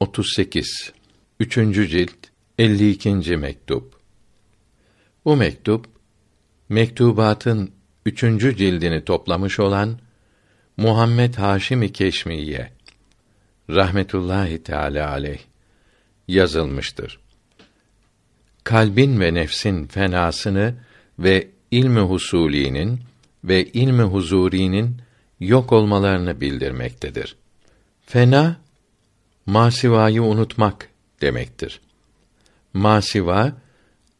38 3. cilt 52. mektup Bu mektup mektubatın üçüncü cildini toplamış olan Muhammed Haşim-i Keşmiye rahmetullahi teala aleyh yazılmıştır. Kalbin ve nefsin fenasını ve ilmi husulinin ve ilmi huzurinin yok olmalarını bildirmektedir. Fena masivayı unutmak demektir. Masiva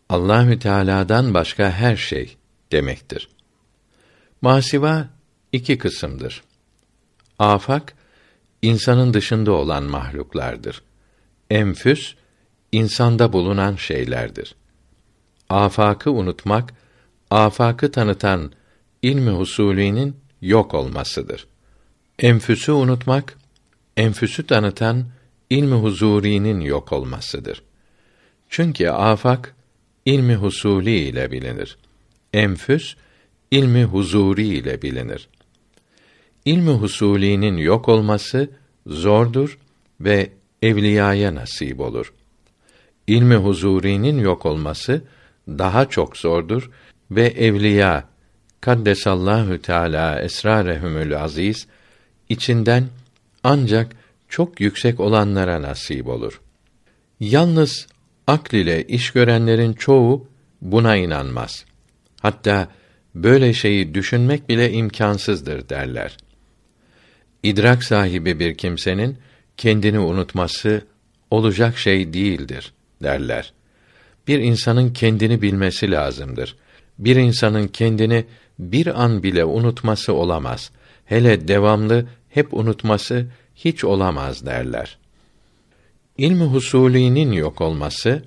Allahü Teala'dan başka her şey demektir. Masiva iki kısımdır. Afak insanın dışında olan mahluklardır. Enfüs insanda bulunan şeylerdir. Afakı unutmak afakı tanıtan ilmi husulinin yok olmasıdır. Enfüsü unutmak enfüsü tanıtan ilmi huzurinin yok olmasıdır. Çünkü afak ilmi husuli ile bilinir. Enfüs ilmi huzuri ile bilinir. İlmi husulinin yok olması zordur ve evliyaya nasip olur. İlmi huzurinin yok olması daha çok zordur ve evliya Kaddesallahu Teala esrarehumül aziz içinden ancak çok yüksek olanlara nasip olur. Yalnız akl ile iş görenlerin çoğu buna inanmaz. Hatta böyle şeyi düşünmek bile imkansızdır derler. İdrak sahibi bir kimsenin kendini unutması olacak şey değildir derler. Bir insanın kendini bilmesi lazımdır. Bir insanın kendini bir an bile unutması olamaz. Hele devamlı hep unutması hiç olamaz derler. İlmi husulinin yok olması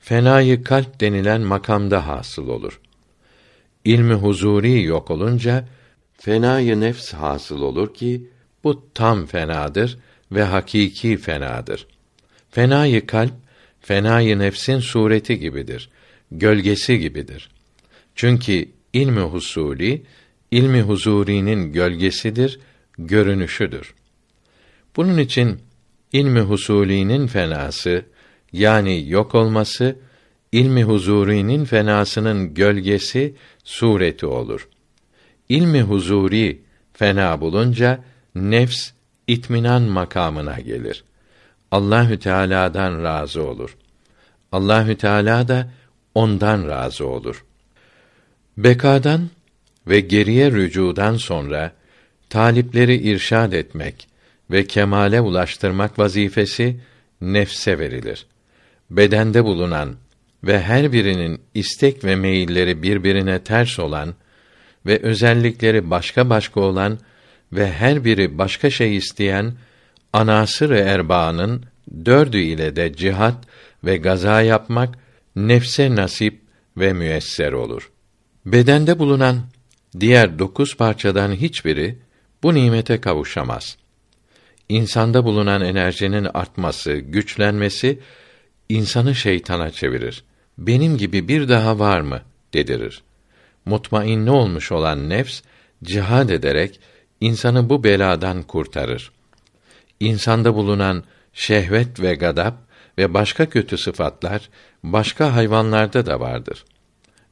fenayı kalp denilen makamda hasıl olur. İlmi huzuri yok olunca fenayı nefs hasıl olur ki bu tam fenadır ve hakiki fenadır. Fenayı kalp fenayı nefsin sureti gibidir, gölgesi gibidir. Çünkü ilmi husuli ilmi huzurinin gölgesidir, görünüşüdür. Bunun için ilmi husulinin fenası yani yok olması ilmi huzurinin fenasının gölgesi sureti olur. İlmi huzuri fena bulunca nefs itminan makamına gelir. Allahü Teala'dan razı olur. Allahü Teala da ondan razı olur. Bekadan ve geriye rücudan sonra talipleri irşad etmek ve kemale ulaştırmak vazifesi nefse verilir. Bedende bulunan ve her birinin istek ve meyilleri birbirine ters olan ve özellikleri başka başka olan ve her biri başka şey isteyen anasır erbaanın dördü ile de cihat ve gaza yapmak nefse nasip ve müesser olur. Bedende bulunan diğer dokuz parçadan hiçbiri bu nimete kavuşamaz insanda bulunan enerjinin artması, güçlenmesi insanı şeytana çevirir. Benim gibi bir daha var mı dedirir. Mutmainne olmuş olan nefs cihad ederek insanı bu beladan kurtarır. İnsanda bulunan şehvet ve gadap ve başka kötü sıfatlar başka hayvanlarda da vardır.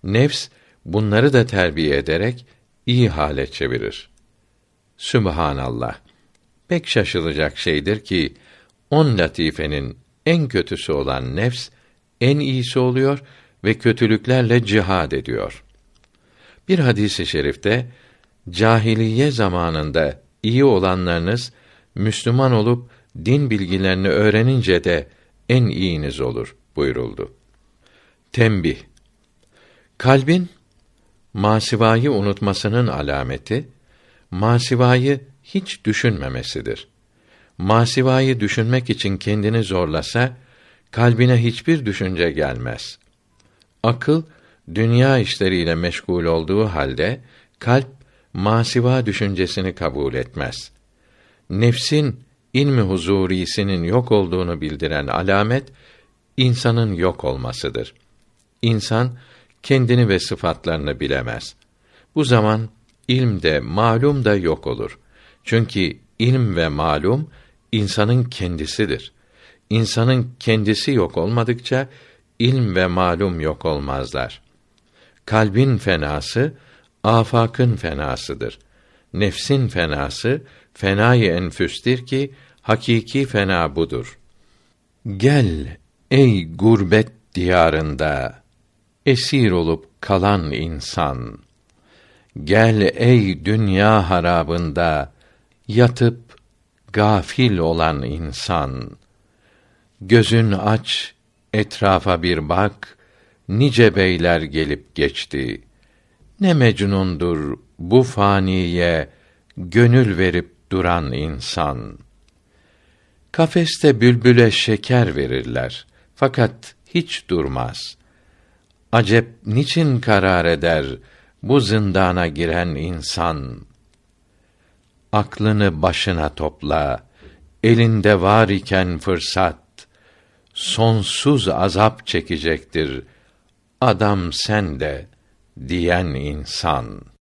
Nefs bunları da terbiye ederek iyi hale çevirir. Sübhanallah pek şaşılacak şeydir ki on latifenin en kötüsü olan nefs en iyisi oluyor ve kötülüklerle cihad ediyor. Bir hadisi şerifte cahiliye zamanında iyi olanlarınız Müslüman olup din bilgilerini öğrenince de en iyiniz olur buyuruldu. Tembih Kalbin masivayı unutmasının alameti masivayı hiç düşünmemesidir. Masivayı düşünmek için kendini zorlasa, kalbine hiçbir düşünce gelmez. Akıl, dünya işleriyle meşgul olduğu halde, kalp, masiva düşüncesini kabul etmez. Nefsin, ilmi huzurisinin yok olduğunu bildiren alamet, insanın yok olmasıdır. İnsan, kendini ve sıfatlarını bilemez. Bu zaman, ilm de, malum da yok olur.'' Çünkü ilm ve malum insanın kendisidir. İnsanın kendisi yok olmadıkça ilm ve malum yok olmazlar. Kalbin fenası afakın fenasıdır. Nefsin fenası fenayı enfüstür ki hakiki fena budur. Gel ey gurbet diyarında esir olup kalan insan. Gel ey dünya harabında yatıp gafil olan insan gözün aç etrafa bir bak nice beyler gelip geçti ne mecnundur bu faniye gönül verip duran insan kafeste bülbüle şeker verirler fakat hiç durmaz acep niçin karar eder bu zindana giren insan aklını başına topla. Elinde var iken fırsat sonsuz azap çekecektir. Adam sen de diyen insan.''